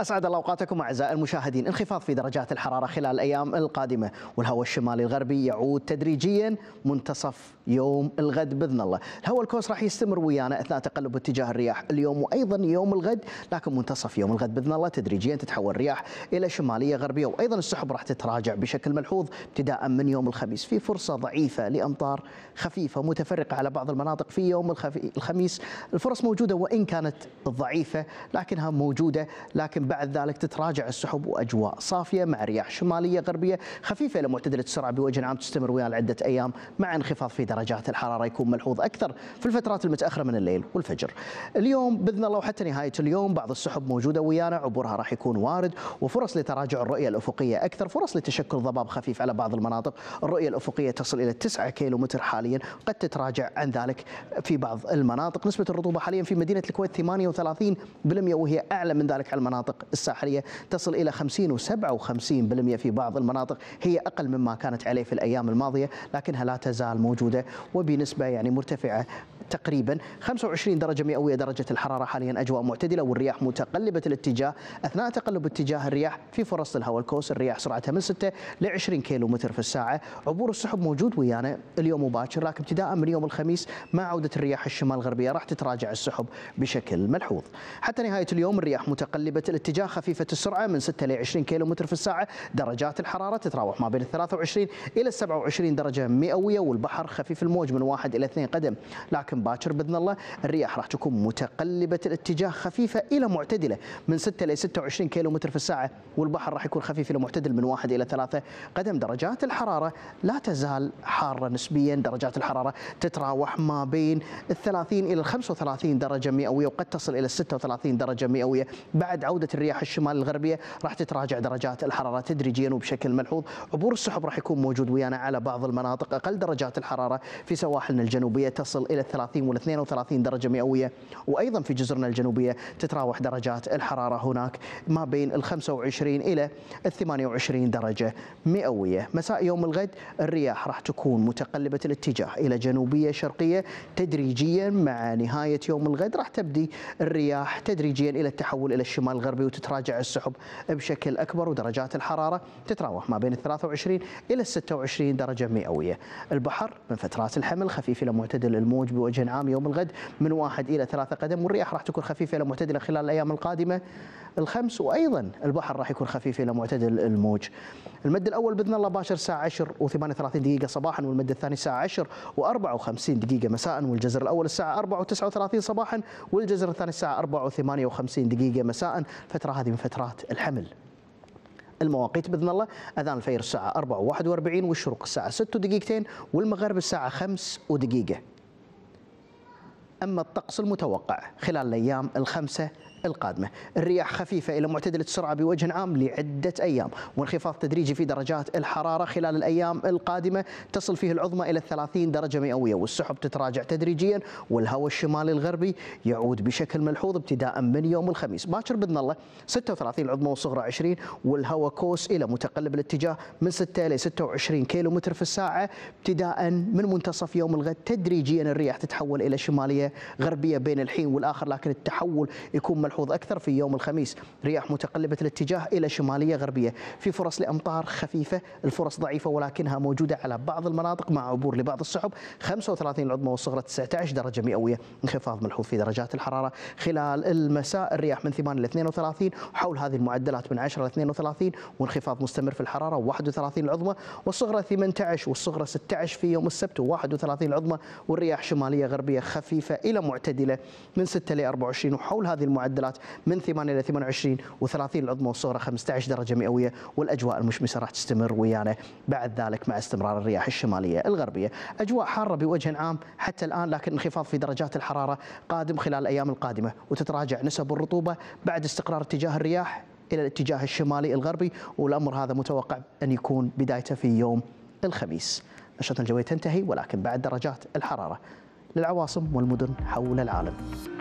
أسعد الله أوقاتكم أعزائي المشاهدين انخفاض في درجات الحرارة خلال الأيام القادمة والهواء الشمالي الغربي يعود تدريجيا منتصف يوم الغد بإذن الله الهواء الكوس راح يستمر ويانا أثناء تقلب اتجاه الرياح اليوم وأيضا يوم الغد لكن منتصف يوم الغد بإذن الله تدريجيا تتحول الرياح إلى شمالية غربية وأيضا السحب راح تتراجع بشكل ملحوظ ابتداء من يوم الخميس في فرصة ضعيفة لأمطار خفيفة متفرقة على بعض المناطق في يوم الخميس الفرص موجودة وإن كانت ضعيفة لكنها موجودة لكن بعد ذلك تتراجع السحب واجواء صافيه مع رياح شماليه غربيه خفيفه الى معتدله السرعه بوجه عام تستمر ويا لعده ايام مع انخفاض في درجات الحراره يكون ملحوظ اكثر في الفترات المتاخره من الليل والفجر. اليوم باذن الله وحتى نهايه اليوم بعض السحب موجوده ويانا عبورها راح يكون وارد وفرص لتراجع الرؤيه الافقيه اكثر، فرص لتشكل ضباب خفيف على بعض المناطق، الرؤيه الافقيه تصل الى 9 كيلو متر حاليا، قد تتراجع عن ذلك في بعض المناطق، نسبه الرطوبه حاليا في مدينه الكويت 38% وهي اعلى من ذلك على المناطق الساحلية تصل إلى 50 و57% في بعض المناطق هي أقل مما كانت عليه في الأيام الماضية لكنها لا تزال موجودة وبنسبة يعني مرتفعة تقريبا 25 درجة مئوية درجة الحرارة حاليا أجواء معتدلة والرياح متقلبة الاتجاه أثناء تقلب اتجاه الرياح في فرص الهواء الكوس الرياح سرعتها من 6 ل 20 كيلو متر في الساعة عبور السحب موجود ويانا اليوم مباشر لكن ابتداء من يوم الخميس مع عودة الرياح الشمال الغربية راح تتراجع السحب بشكل ملحوظ حتى نهاية اليوم الرياح متقلبة الاتجاه باتجاه خفيفة السرعة من 6 إلى 20 متر في الساعة درجات الحرارة تتراوح ما بين 23 إلى 27 درجة مئوية والبحر خفيف الموج من 1 إلى 2 قدم لكن باكر بإذن الله الرياح راح تكون متقلبة الاتجاه خفيفة إلى معتدلة من 6 إلى 26 متر في الساعة والبحر راح يكون خفيف إلى معتدل من 1 إلى 3 قدم درجات الحرارة لا تزال حارة نسبيا درجات الحرارة تتراوح ما بين ال 30 إلى 35 درجة مئوية وقد تصل إلى 36 درجة مئوية بعد عودة الرياح الشمال الغربيه راح تتراجع درجات الحراره تدريجيا وبشكل ملحوظ عبور السحب راح يكون موجود ويانا على بعض المناطق اقل درجات الحراره في سواحلنا الجنوبيه تصل الى 30 و 32 درجه مئويه وايضا في جزرنا الجنوبيه تتراوح درجات الحراره هناك ما بين ال 25 الى ال 28 درجه مئويه مساء يوم الغد الرياح راح تكون متقلبه الاتجاه الى جنوبيه شرقيه تدريجيا مع نهايه يوم الغد راح تبدي الرياح تدريجيا الى التحول الى الشمال الغربي وتتراجع السحب بشكل أكبر ودرجات الحرارة تتراوح ما بين 23 إلى 26 درجة مئوية البحر من فترات الحمل خفيف إلى معتدل الموج بوجه عام يوم الغد من واحد إلى ثلاثة قدم والرياح راح تكون خفيفة إلى معتدلة خلال الأيام القادمة الخمس وأيضا البحر راح يكون خفيف إلى معتدل الموج المد الأول بإذن الله باشر الساعة 10 و38 دقيقة صباحا والمد الثاني الساعة 10 و54 دقيقة مساء والجزر الأول الساعة 4 و39 صباحا والجزر الثاني الساعة 4 و58 دقيقة مساء الفتره هذه من فترات الحمل المواقيت باذن الله اذان الفير الساعه 4 و41 والشروق الساعه 6 ودقيقتين والمغرب الساعه 5 ودقيقه اما الطقس المتوقع خلال الايام الخمسه القادمة الرياح خفيفة إلى معتدلة السرعة بوجه عام لعدة أيام وانخفاض تدريجي في درجات الحرارة خلال الأيام القادمة تصل فيه العظمى إلى 30 درجة مئوية والسحب تتراجع تدريجيا والهواء الشمالي الغربي يعود بشكل ملحوظ ابتداء من يوم الخميس باكر بإذن الله 36 العظمى والصغرى 20 والهواء كوس إلى متقلب الاتجاه من 6 إلى 26 كيلو متر في الساعة ابتداء من منتصف يوم الغد تدريجيا الرياح تتحول إلى شمالية غربية بين الحين والآخر لكن التحول يكون ملحوظ أكثر في يوم الخميس رياح متقلبة الاتجاه إلى شمالية غربية في فرص لأمطار خفيفة الفرص ضعيفة ولكنها موجودة على بعض المناطق مع عبور لبعض السحب 35 العظمى والصغرى 19 درجة مئوية انخفاض ملحوظ في درجات الحرارة خلال المساء الرياح من 8 إلى 32 حول هذه المعدلات من 10 إلى 32 وانخفاض مستمر في الحرارة 31 العظمى والصغرى 18 والصغرى 16 في يوم السبت 31 العظمى والرياح شمالية غربية خفيفة إلى معتدلة من 6 إلى 24 وحول هذه المعدلات المعدلات من 8 الى 28 و30 العظمى والصغرى 15 درجه مئويه والاجواء المشمسه راح تستمر ويانا بعد ذلك مع استمرار الرياح الشماليه الغربيه، اجواء حاره بوجه عام حتى الان لكن انخفاض في درجات الحراره قادم خلال الايام القادمه وتتراجع نسب الرطوبه بعد استقرار اتجاه الرياح الى الاتجاه الشمالي الغربي والامر هذا متوقع ان يكون بدايته في يوم الخميس. نشرة الجويه تنتهي ولكن بعد درجات الحراره للعواصم والمدن حول العالم.